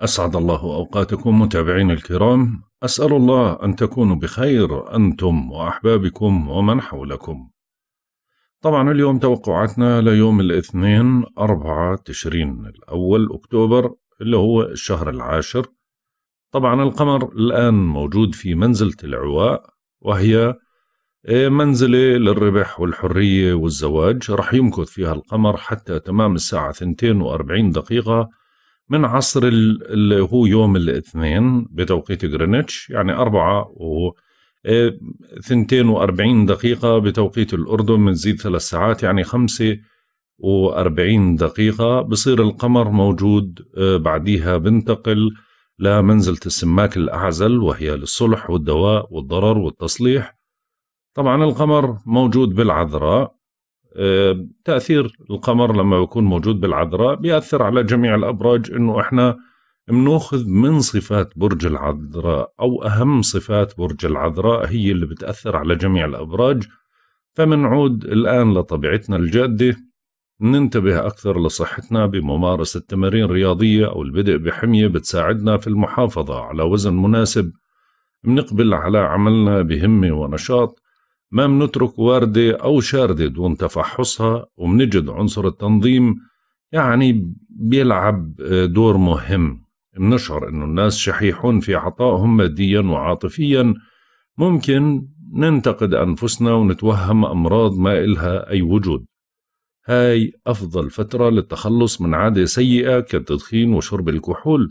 أسعد الله أوقاتكم متابعين الكرام أسأل الله أن تكونوا بخير أنتم وأحبابكم ومن حولكم طبعا اليوم توقعاتنا ليوم الاثنين 4 تشرين الأول أكتوبر اللي هو الشهر العاشر طبعا القمر الآن موجود في منزلة العواء وهي منزلة للربح والحرية والزواج رح يمكث فيها القمر حتى تمام الساعة 42 دقيقة من عصر اللي هو يوم الاثنين بتوقيت غرينتش يعني أربعة و آه، ثنتين وأربعين دقيقة بتوقيت الأردن بنزيد ثلاث ساعات يعني خمسة وأربعين دقيقة بصير القمر موجود آه، بعديها بنتقل لمنزلة السماك الأعزل وهي للصلح والدواء والضرر والتصليح طبعا القمر موجود بالعذراء آه، تاثير القمر لما يكون موجود بالعذراء بياثر على جميع الابراج انه احنا بناخذ من صفات برج العذراء او اهم صفات برج العذراء هي اللي بتاثر على جميع الابراج فمنعود الان لطبيعتنا الجاده ننتبه اكثر لصحتنا بممارسه تمارين رياضيه او البدء بحميه بتساعدنا في المحافظه على وزن مناسب بنقبل على عملنا بهمه ونشاط ما منترك واردة أو شاردة دون تفحصها ومنجد عنصر التنظيم يعني بيلعب آه، دور مهم منشعر أنه الناس شحيحون في عطائهم ماديا وعاطفيا ممكن ننتقد أنفسنا ونتوهم أمراض ما إلها أي وجود هاي أفضل فترة للتخلص من عادة سيئة كالتدخين وشرب الكحول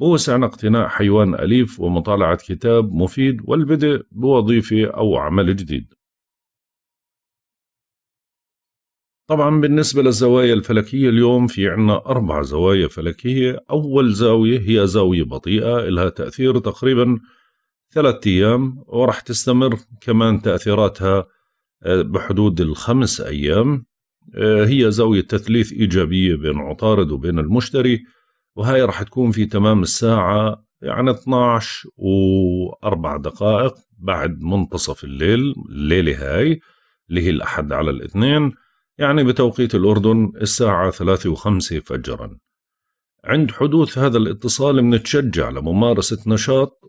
ووسعنا اقتناء حيوان أليف ومطالعة كتاب مفيد والبدء بوظيفة أو عمل جديد طبعا بالنسبة للزوايا الفلكية اليوم في عنا أربع زوايا فلكية أول زاوية هي زاوية بطيئة لها تأثير تقريبا ثلاثة أيام ورح تستمر كمان تأثيراتها آه، بحدود الخمس أيام آه، هي زاوية تثليث إيجابية بين عطارد وبين المشتري وهي رح تكون في تمام الساعة يعني 12 و4 دقائق بعد منتصف الليل الليلة هاي اللي هي الأحد على الاثنين يعني بتوقيت الأردن الساعة ثلاثة وخمسة فجرا عند حدوث هذا الاتصال منتشجع لممارسة نشاط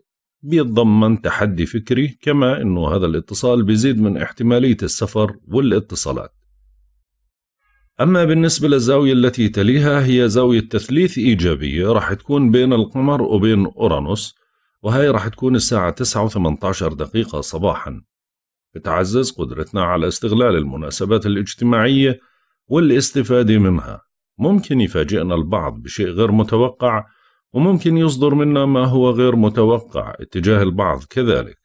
بيتضمن تحدي فكري كما أنه هذا الاتصال بيزيد من احتمالية السفر والاتصالات أما بالنسبة للزاوية التي تليها هي زاوية تثليث إيجابية راح تكون بين القمر وبين أورانوس وهي راح تكون الساعة 9 و18 دقيقة صباحا بتعزز قدرتنا على استغلال المناسبات الاجتماعية والاستفادة منها ممكن يفاجئنا البعض بشيء غير متوقع وممكن يصدر منا ما هو غير متوقع اتجاه البعض كذلك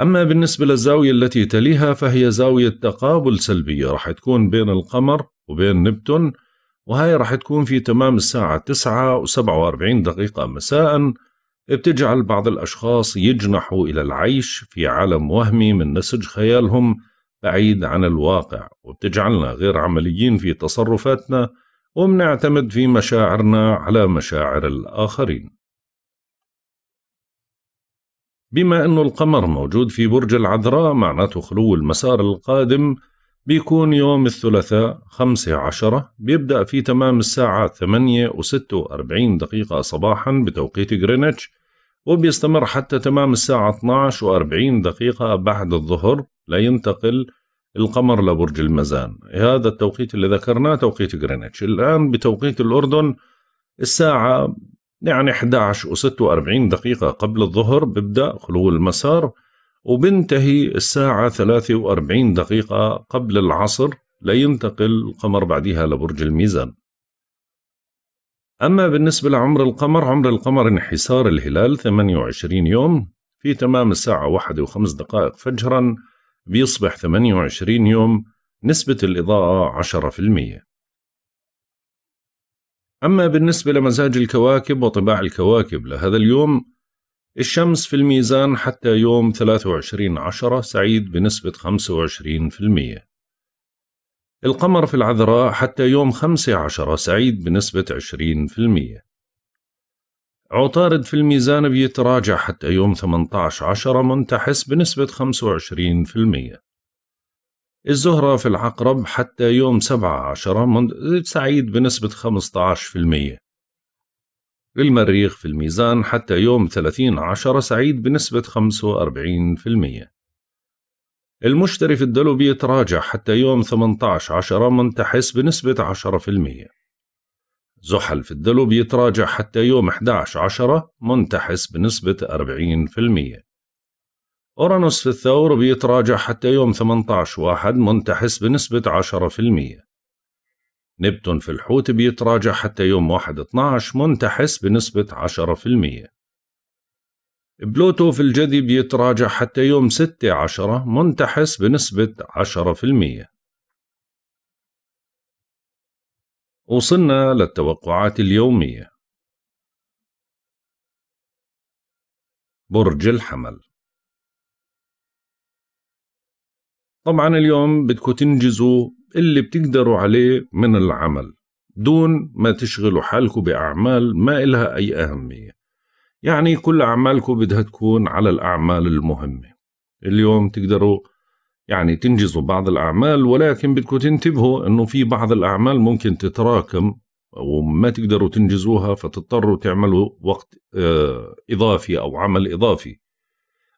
أما بالنسبة للزاوية التي تليها فهي زاوية تقابل سلبية رح تكون بين القمر وبين نبتون وهي رح تكون في تمام الساعة 9 و47 دقيقة مساء بتجعل بعض الأشخاص يجنحوا إلى العيش في عالم وهمي من نسج خيالهم بعيد عن الواقع وبتجعلنا غير عمليين في تصرفاتنا ومنعتمد في مشاعرنا على مشاعر الآخرين بما أن القمر موجود في برج العذراء معناته خلو المسار القادم بيكون يوم الثلاثاء 5 عشرة بيبدأ في تمام الساعة 8 و46 دقيقة صباحا بتوقيت غرينتش وبيستمر حتى تمام الساعة 12 و40 دقيقة بعد الظهر لينتقل القمر لبرج المزان هذا التوقيت اللي ذكرناه توقيت غرينتش الآن بتوقيت الأردن الساعة يعني 11 و46 دقيقة قبل الظهر بيبدأ خلو المسار وبنتهي الساعة 43 دقيقة قبل العصر لينتقل القمر بعدها لبرج الميزان أما بالنسبة لعمر القمر عمر القمر انحسار الهلال 28 يوم في تمام الساعة 1 و5 دقائق فجرا بيصبح 28 يوم نسبة الإضاءة 10% أما بالنسبة لمزاج الكواكب وطباع الكواكب لهذا اليوم الشمس في الميزان حتى يوم 23 عشرة سعيد بنسبة 25% القمر في العذراء حتى يوم 5 عشرة سعيد بنسبة 20% عطارد في الميزان بيتراجع حتى يوم 18 عشرة منتحس بنسبة 25% الزهرة في العقرب حتى يوم 17 سعيد بنسبة 15% للمريخ في الميزان حتى يوم 30 عشر سعيد بنسبة 45%. المشتري في الدلو بيتراجع حتى يوم 18 عشرة منتحس بنسبة 10%. زحل في الدلو بيتراجع حتى يوم 11 عشرة منتحس بنسبة 40%. أورانوس في الثور بيتراجع حتى يوم 18 واحد منتحس بنسبة 10%. نبتون في الحوت بيتراجع حتى يوم 1/12 منتحس بنسبة 10% بلوتو في الجدي بيتراجع حتى يوم 6/10 منتحس بنسبة 10% وصلنا للتوقعات اليومية برج الحمل طبعا اليوم بدكم تنجزوا اللي بتقدروا عليه من العمل دون ما تشغلوا حالكم بأعمال ما إلها أي أهمية يعني كل أعمالكم بدها تكون على الأعمال المهمة اليوم تقدروا يعني تنجزوا بعض الأعمال ولكن بدكم تنتبهوا أنه في بعض الأعمال ممكن تتراكم وما تقدروا تنجزوها فتضطروا تعملوا وقت آه، إضافي أو عمل إضافي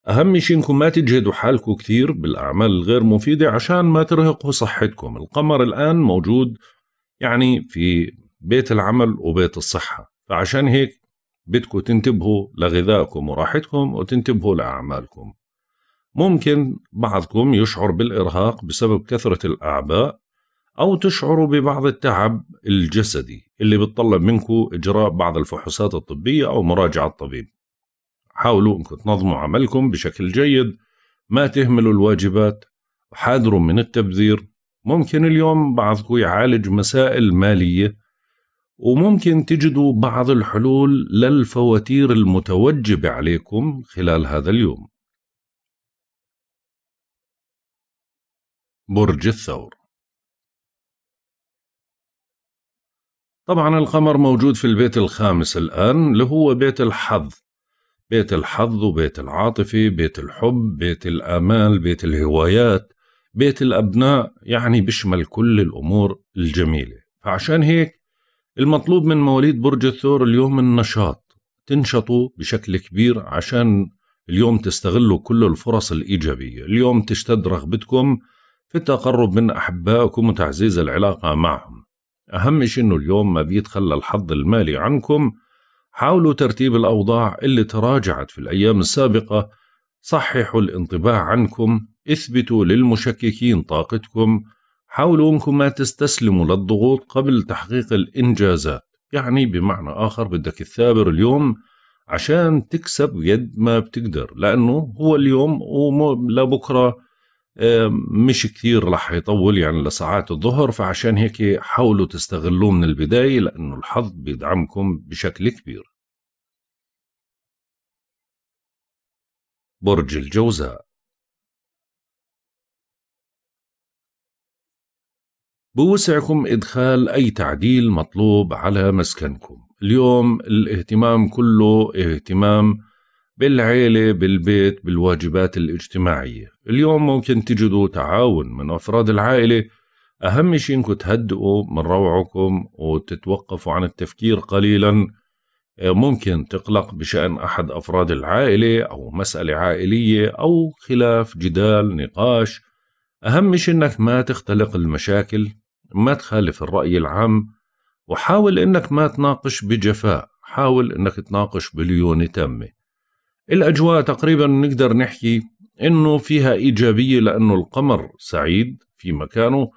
أهم شيء إنكم ما تجهدوا حالكم كثير بالأعمال الغير مفيدة عشان ما ترهقوا صحتكم القمر الآن موجود يعني في بيت العمل وبيت الصحة فعشان هيك بدكم تنتبهوا لغذائكم وراحتكم وتنتبهوا لأعمالكم ممكن بعضكم يشعر بالإرهاق بسبب كثرة الأعباء أو تشعروا ببعض التعب الجسدي اللي بتطلب منكم إجراء بعض الفحوصات الطبية أو مراجعة الطبيب حاولوا انكم تنظموا عملكم بشكل جيد ما تهملوا الواجبات حاذروا من التبذير ممكن اليوم بعضكم يعالج مسائل مالية وممكن تجدوا بعض الحلول للفواتير المتوجبة عليكم خلال هذا اليوم برج الثور طبعا القمر موجود في البيت الخامس الآن اللي هو بيت الحظ بيت الحظ وبيت العاطفة بيت الحب بيت الآمال بيت الهوايات بيت الأبناء يعني بيشمل كل الأمور الجميلة فعشان هيك المطلوب من مواليد برج الثور اليوم النشاط تنشطوا بشكل كبير عشان اليوم تستغلوا كل الفرص الإيجابية اليوم تشتد رغبتكم في التقرب من أحبائكم وتعزيز العلاقة معهم أهم شيء أنه اليوم ما بيتخلى الحظ المالي عنكم حاولوا ترتيب الأوضاع اللي تراجعت في الأيام السابقة صححوا الانطباع عنكم اثبتوا للمشككين طاقتكم حاولوا أنكم ما تستسلموا للضغوط قبل تحقيق الإنجازات يعني بمعنى آخر بدك تثابر اليوم عشان تكسب قد ما بتقدر لأنه هو اليوم بكره مش كثير رح يطول يعني لساعات الظهر فعشان هيك حاولوا تستغلوه من البداية لأنه الحظ بيدعمكم بشكل كبير برج الجوزاء بوسعكم إدخال أي تعديل مطلوب على مسكنكم اليوم الاهتمام كله اهتمام بالعيلة بالبيت بالواجبات الاجتماعية اليوم ممكن تجدوا تعاون من أفراد العائلة أهم شيء إنكم تهدئوا من روعكم وتتوقفوا عن التفكير قليلا آه، ممكن تقلق بشأن أحد أفراد العائلة أو مسألة عائلية أو خلاف جدال نقاش أهم شيء إنك ما تختلق المشاكل ما تخالف الرأي العام وحاول إنك ما تناقش بجفاء حاول إنك تناقش بليونة تامة الأجواء تقريبا نقدر نحكي إنه فيها إيجابية لأنه القمر سعيد في مكانه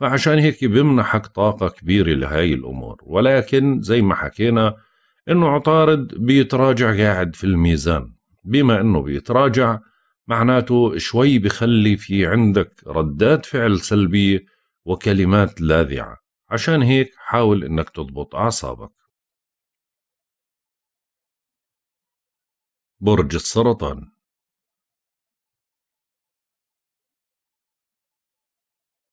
فعشان هيك بمنحك طاقة كبيرة لهاي الأمور ولكن زي ما حكينا إنه عطارد بيتراجع قاعد في الميزان بما إنه بيتراجع معناته شوي بخلي في عندك ردات فعل سلبية وكلمات لاذعة عشان هيك حاول إنك تضبط أعصابك برج السرطان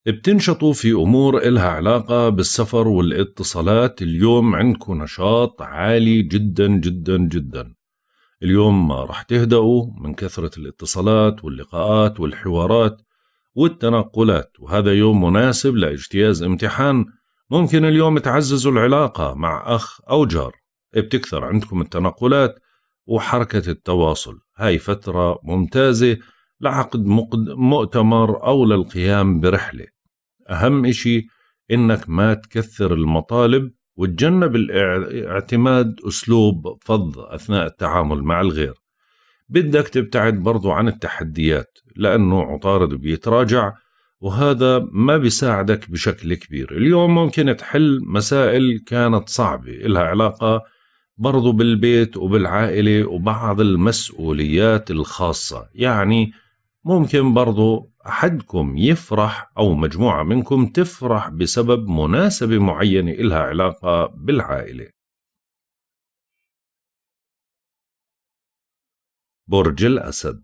بتنشطوا في أمور إلها علاقة بالسفر والاتصالات اليوم عندكم نشاط عالي جدا جدا جدا اليوم ما راح تهدأوا من كثرة الاتصالات واللقاءات والحوارات والتنقلات وهذا يوم مناسب لاجتياز امتحان ممكن اليوم تعززوا العلاقة مع أخ أو جار بتكثر عندكم التنقلات وحركة التواصل هاي فترة ممتازة لعقد مؤتمر أو للقيام برحلة أهم إشي إنك ما تكثر المطالب وتجنب الاعتماد أسلوب فض أثناء التعامل مع الغير بدك تبتعد برضو عن التحديات لأنه عطارد بيتراجع وهذا ما بيساعدك بشكل كبير اليوم ممكن تحل مسائل كانت صعبة إلها علاقة برضو بالبيت وبالعائلة وبعض المسؤوليات الخاصة يعني ممكن برضو أحدكم يفرح أو مجموعة منكم تفرح بسبب مناسبة معينة إلها علاقة بالعائلة برج الأسد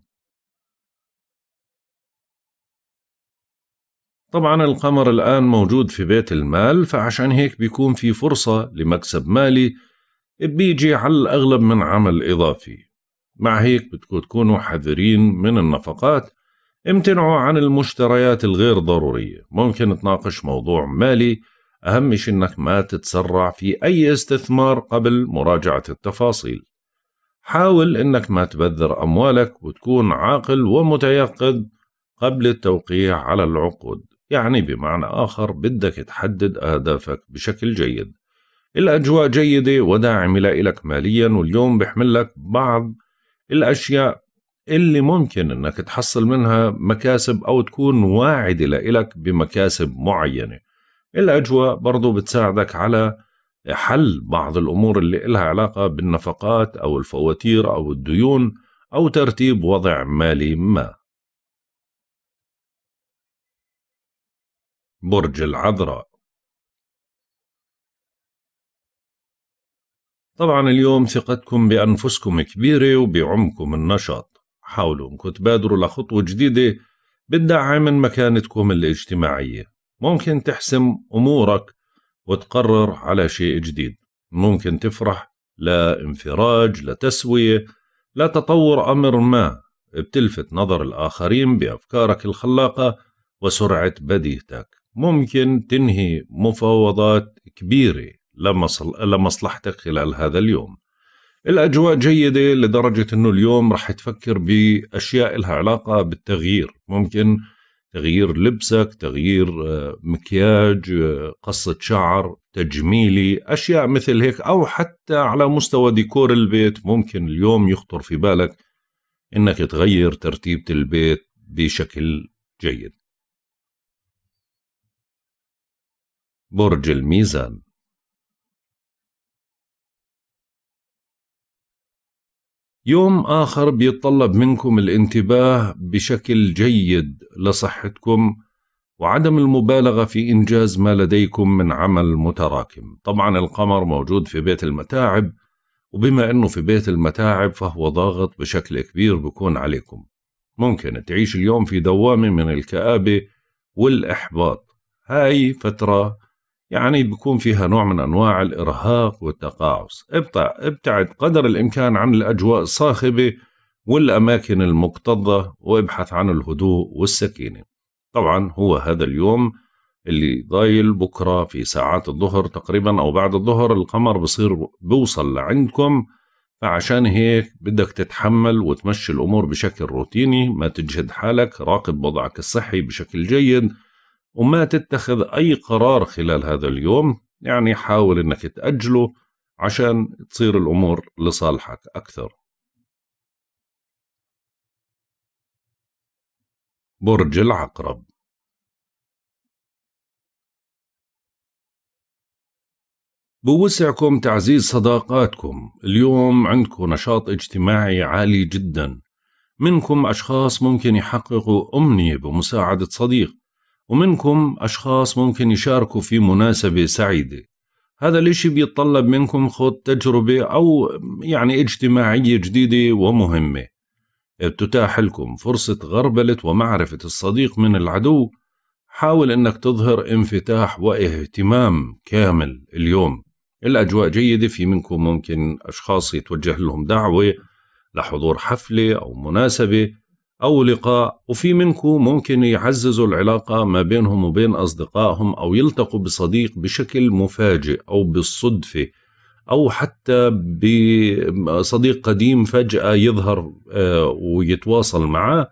طبعا القمر الآن موجود في بيت المال فعشان هيك بيكون في فرصة لمكسب مالي بيجي على الأغلب من عمل إضافي مع هيك بدكم تكونوا حذرين من النفقات امتنعوا عن المشتريات الغير ضرورية ممكن تناقش موضوع مالي أهم شيء أنك ما تتسرع في أي استثمار قبل مراجعة التفاصيل حاول أنك ما تبذر أموالك وتكون عاقل ومتيقظ قبل التوقيع على العقود يعني بمعنى آخر بدك تحدد أهدافك بشكل جيد الأجواء جيدة وداعمة لإلك ماليا واليوم بحمل لك بعض الأشياء اللي ممكن انك تحصل منها مكاسب او تكون واعدة لإلك بمكاسب معينة الاجواء برضو بتساعدك على حل بعض الامور اللي إلها علاقة بالنفقات او الفواتير او الديون او ترتيب وضع مالي ما برج العذراء طبعا اليوم ثقتكم بأنفسكم كبيرة وبعمكم النشاط حاولوا انكم تبادروا لخطوة جديدة بتدعم من مكانتكم الاجتماعية ممكن تحسم أمورك وتقرر على شيء جديد ممكن تفرح لانفراج لتسوية لتطور أمر ما بتلفت نظر الآخرين بأفكارك الخلاقة وسرعة بديهتك ممكن تنهي مفاوضات كبيرة لمصلحتك خلال هذا اليوم الأجواء جيدة لدرجة أنه اليوم رح تفكر بأشياء لها علاقة بالتغيير ممكن تغيير لبسك تغيير آه، مكياج آه، قصة شعر تجميلي أشياء مثل هيك أو حتى على مستوى ديكور البيت ممكن اليوم يخطر في بالك أنك تغير ترتيبة البيت بشكل جيد برج الميزان يوم آخر بيتطلب منكم الانتباه بشكل جيد لصحتكم وعدم المبالغة في إنجاز ما لديكم من عمل متراكم طبعا القمر موجود في بيت المتاعب وبما أنه في بيت المتاعب فهو ضاغط بشكل كبير بكون عليكم ممكن تعيش اليوم في دوامة من الكآبة والإحباط هاي فترة يعني بيكون فيها نوع من أنواع الإرهاق والتقاعس ابتعد قدر الإمكان عن الأجواء الصاخبة والأماكن المكتظة وابحث عن الهدوء والسكينة طبعا هو هذا اليوم اللي ضايل بكرة في ساعات الظهر تقريبا أو بعد الظهر القمر بصير بوصل لعندكم فعشان هيك بدك تتحمل وتمشي الأمور بشكل روتيني ما تجهد حالك راقب وضعك الصحي بشكل جيد وما تتخذ أي قرار خلال هذا اليوم يعني حاول أنك تأجله عشان تصير الأمور لصالحك أكثر برج العقرب بوسعكم تعزيز صداقاتكم اليوم عندكم نشاط اجتماعي عالي جدا منكم أشخاص ممكن يحققوا أمنية بمساعدة صديق ومنكم أشخاص ممكن يشاركوا في مناسبة سعيدة هذا الإشي بيتطلب منكم خوض تجربة أو يعني اجتماعية جديدة ومهمة بتتاح لكم فرصة غربلة ومعرفة الصديق من العدو حاول أنك تظهر انفتاح واهتمام كامل اليوم الأجواء جيدة في منكم ممكن أشخاص يتوجه لهم دعوة لحضور حفلة أو مناسبة أو لقاء وفي منكم ممكن يعززوا العلاقة ما بينهم وبين أصدقائهم أو يلتقوا بصديق بشكل مفاجئ أو بالصدفة أو حتى بصديق قديم فجأة يظهر آه، ويتواصل معه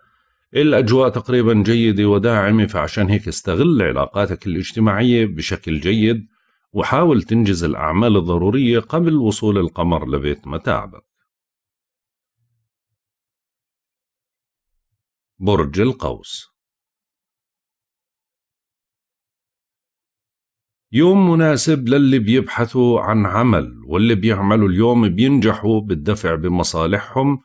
الأجواء تقريبا جيدة وداعمة فعشان هيك استغل علاقاتك الاجتماعية بشكل جيد وحاول تنجز الأعمال الضرورية قبل وصول القمر لبيت متاعبك برج القوس يوم مناسب للي بيبحثوا عن عمل واللي بيعملوا اليوم بينجحوا بالدفع بمصالحهم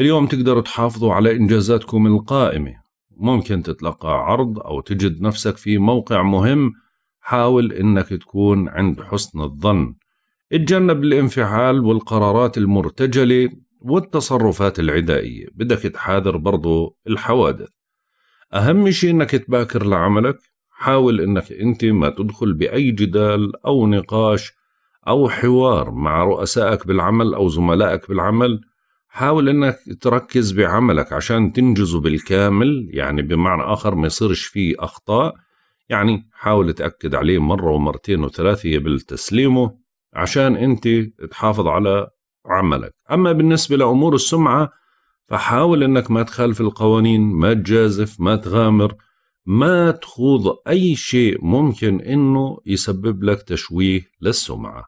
اليوم تقدروا تحافظوا على إنجازاتكم القائمة ممكن تتلقى عرض أو تجد نفسك في موقع مهم حاول إنك تكون عند حسن الظن اتجنب الانفعال والقرارات المرتجلة والتصرفات العدائية بدك تحاذر برضو الحوادث أهم شيء أنك تباكر لعملك حاول أنك أنت ما تدخل بأي جدال أو نقاش أو حوار مع رؤسائك بالعمل أو زملائك بالعمل حاول أنك تركز بعملك عشان تنجزه بالكامل يعني بمعنى آخر ما يصيرش فيه أخطاء يعني حاول تأكد عليه مرة ومرتين وثلاثة قبل تسليمه عشان أنت تحافظ على عملك أما بالنسبة لأمور السمعة فحاول أنك ما تخالف القوانين ما تجازف ما تغامر ما تخوض أي شيء ممكن أنه يسبب لك تشويه للسمعة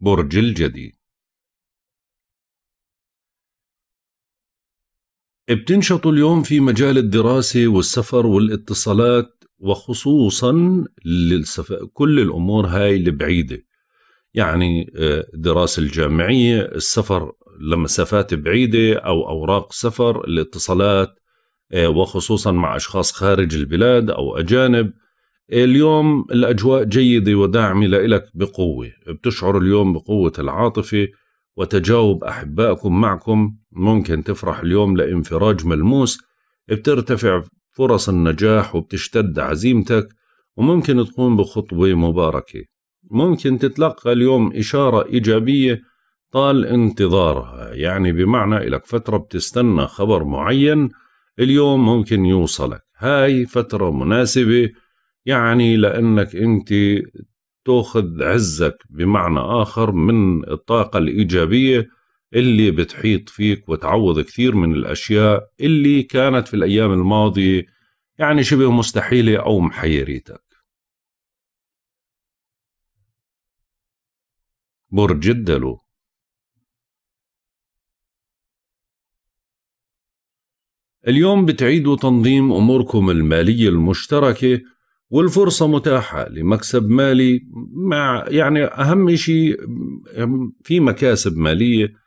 برج الجدي بتنشطوا اليوم في مجال الدراسة والسفر والاتصالات وخصوصا للسف... كل الامور هاي البعيده يعني الدراسه آه، الجامعيه السفر لمسافات بعيده او اوراق سفر الاتصالات آه، وخصوصا مع اشخاص خارج البلاد او اجانب اليوم الاجواء جيده وداعمه لك بقوه بتشعر اليوم بقوه العاطفه وتجاوب احبائكم معكم ممكن تفرح اليوم لانفراج ملموس بترتفع فرص النجاح وبتشتد عزيمتك وممكن تقوم بخطوة مباركة ممكن تتلقى اليوم إشارة إيجابية طال انتظارها يعني بمعنى إلك فترة بتستنى خبر معين اليوم ممكن يوصلك هاي فترة مناسبة يعني لأنك أنت تأخذ عزك بمعنى آخر من الطاقة الإيجابية اللي بتحيط فيك وتعوض كثير من الأشياء اللي كانت في الأيام الماضية يعني شبه مستحيلة أو محيريتك برج الدلو اليوم بتعيدوا تنظيم أموركم المالية المشتركة والفرصة متاحة لمكسب مالي مع يعني أهم شيء في مكاسب مالية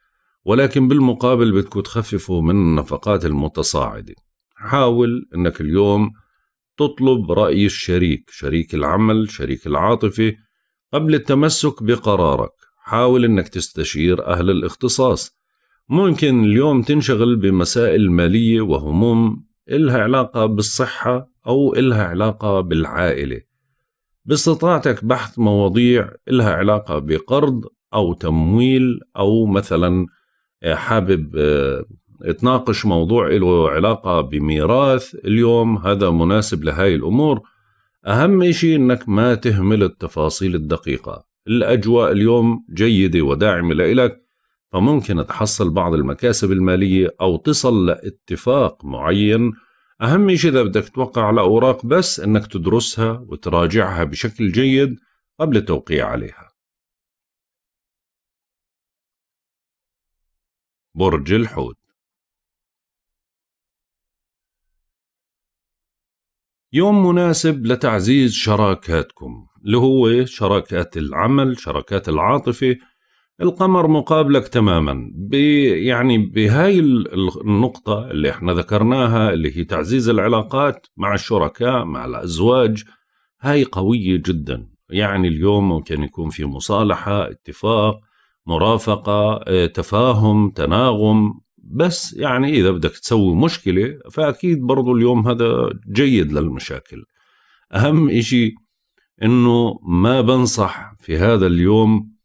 ولكن بالمقابل بدكم تخففوا من النفقات المتصاعدة حاول أنك اليوم تطلب رأي الشريك شريك العمل شريك العاطفة قبل التمسك بقرارك حاول أنك تستشير أهل الاختصاص ممكن اليوم تنشغل بمسائل مالية وهموم إلها علاقة بالصحة أو إلها علاقة بالعائلة باستطاعتك بحث مواضيع إلها علاقة بقرض أو تمويل أو مثلا حابب آه، تناقش موضوع له علاقة بميراث اليوم هذا مناسب لهاي الأمور أهم شيء أنك ما تهمل التفاصيل الدقيقة الأجواء اليوم جيدة وداعمة لإلك فممكن تحصل بعض المكاسب المالية أو تصل لاتفاق معين أهم شيء إذا بدك توقع على أوراق بس أنك تدرسها وتراجعها بشكل جيد قبل التوقيع عليها برج الحوت يوم مناسب لتعزيز شراكاتكم اللي هو شراكات العمل شراكات العاطفة القمر مقابلك تماما يعني بهاي النقطة اللي احنا ذكرناها اللي هي تعزيز العلاقات مع الشركاء مع الأزواج هاي قوية جدا يعني اليوم ممكن يكون في مصالحة اتفاق مرافقه آه، تفاهم تناغم بس يعني اذا بدك تسوي مشكله فاكيد برضو اليوم هذا جيد للمشاكل اهم إشي انه ما بنصح في هذا اليوم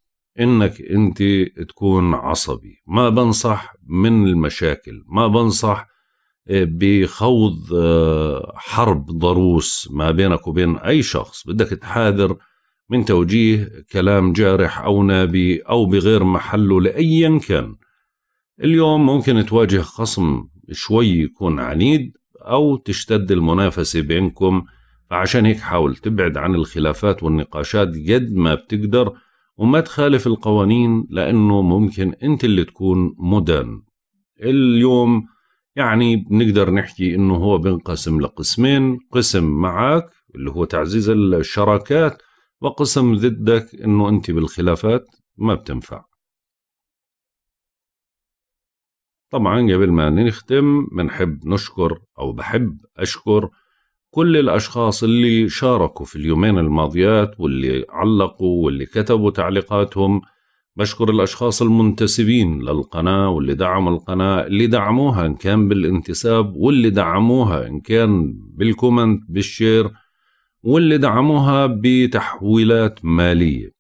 انك انت تكون عصبي ما بنصح من المشاكل ما بنصح آه، بخوض آه، حرب ضروس ما بينك وبين اي شخص بدك تحاذر من توجيه كلام جارح أو نابي أو بغير محله لأيا كان اليوم ممكن تواجه خصم شوي يكون عنيد أو تشتد المنافسة بينكم فعشان هيك حاول تبعد عن الخلافات والنقاشات قد ما بتقدر وما تخالف القوانين لأنه ممكن أنت اللي تكون مدان اليوم يعني بنقدر نحكي أنه هو بنقسم لقسمين قسم معك اللي هو تعزيز الشراكات وقسم ضدك انه انت بالخلافات ما بتنفع طبعا قبل ما نختم بنحب نشكر او بحب اشكر كل الاشخاص اللي شاركوا في اليومين الماضيات واللي علقوا واللي كتبوا تعليقاتهم بشكر الاشخاص المنتسبين للقناه واللي دعموا القناه اللي دعموها ان كان بالانتساب واللي دعموها ان كان بالكومنت بالشير واللي دعموها بتحويلات ماليه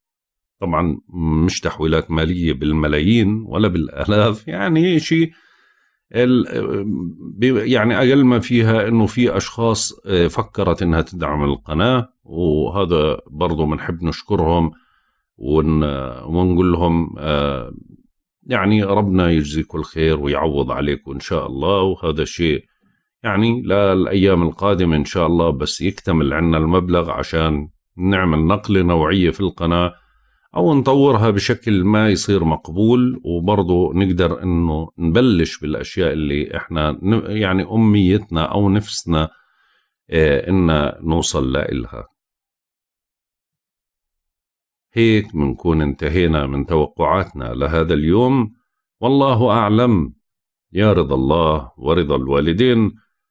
طبعا مش تحويلات ماليه بالملايين ولا بالالاف يعني شيء يعني اقل ما فيها انه في اشخاص آه، فكرت انها تدعم القناه وهذا برضه بنحب نشكرهم ونقول لهم آه، يعني ربنا يجزيكم الخير ويعوض عليكم ان شاء الله وهذا شيء يعني للأيام القادمة إن شاء الله بس يكتمل عنا المبلغ عشان نعمل نقلة نوعية في القناة أو نطورها بشكل ما يصير مقبول وبرضه نقدر إنه نبلش بالأشياء اللي إحنا يعني أميتنا أو نفسنا آه، إن نوصل لإلها هيك منكون انتهينا من توقعاتنا لهذا اليوم والله أعلم يا رضا الله ورضا الوالدين